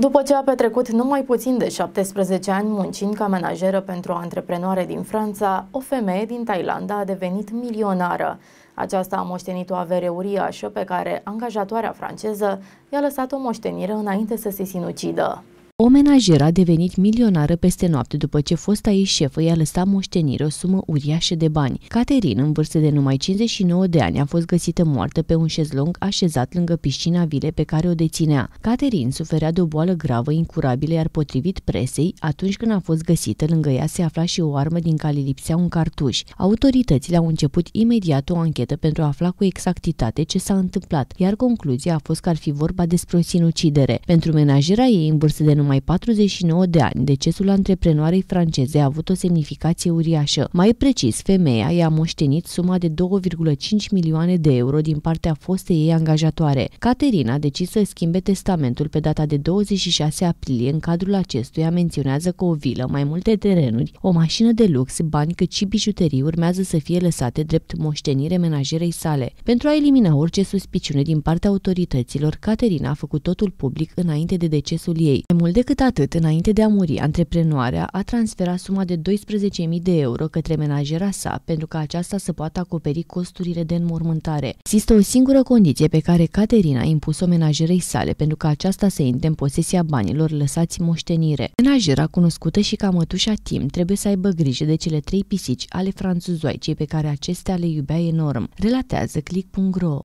După ce a petrecut numai puțin de 17 ani muncind ca menajeră pentru o antreprenoare din Franța, o femeie din Thailanda a devenit milionară. Aceasta a moștenit o avere uriașă pe care angajatoarea franceză i-a lăsat o moștenire înainte să se sinucidă. O menajeră a devenit milionară peste noapte după ce fosta ei șefă i-a lăsat moștenire o sumă uriașă de bani. Caterin, în vârstă de numai 59 de ani, a fost găsită moartă pe un șezlong așezat lângă piscina vile pe care o deținea. Caterin suferea de o boală gravă incurabilă, iar potrivit presei, atunci când a fost găsită lângă ea se afla și o armă din care lipsea un cartuș. Autoritățile au început imediat o anchetă pentru a afla cu exactitate ce s-a întâmplat, iar concluzia a fost că ar fi vorba despre o sinucidere. Pentru menajera ei, în vârstă de numai numai 49 de ani, decesul antreprenoarei franceze a avut o semnificație uriașă. Mai precis, femeia i-a moștenit suma de 2,5 milioane de euro din partea fostei ei angajatoare. Caterina a decis să schimbe testamentul pe data de 26 aprilie, în cadrul acestuia menționează că o vilă, mai multe terenuri, o mașină de lux, bani cât și bijuterii urmează să fie lăsate drept moștenire menajerei sale. Pentru a elimina orice suspiciune din partea autorităților, Caterina a făcut totul public înainte de decesul ei. Mai mult de decât atât, înainte de a muri, antreprenoarea a transferat suma de 12.000 de euro către menajera sa pentru ca aceasta să poată acoperi costurile de înmormântare. Există o singură condiție pe care Caterina a impus-o menajerei sale pentru ca aceasta să intre în posesia banilor lăsați moștenire. Menajera, cunoscută și ca mătușa Tim, trebuie să aibă grijă de cele trei pisici ale franțuzoaicei pe care acestea le iubea enorm, relatează click.ro.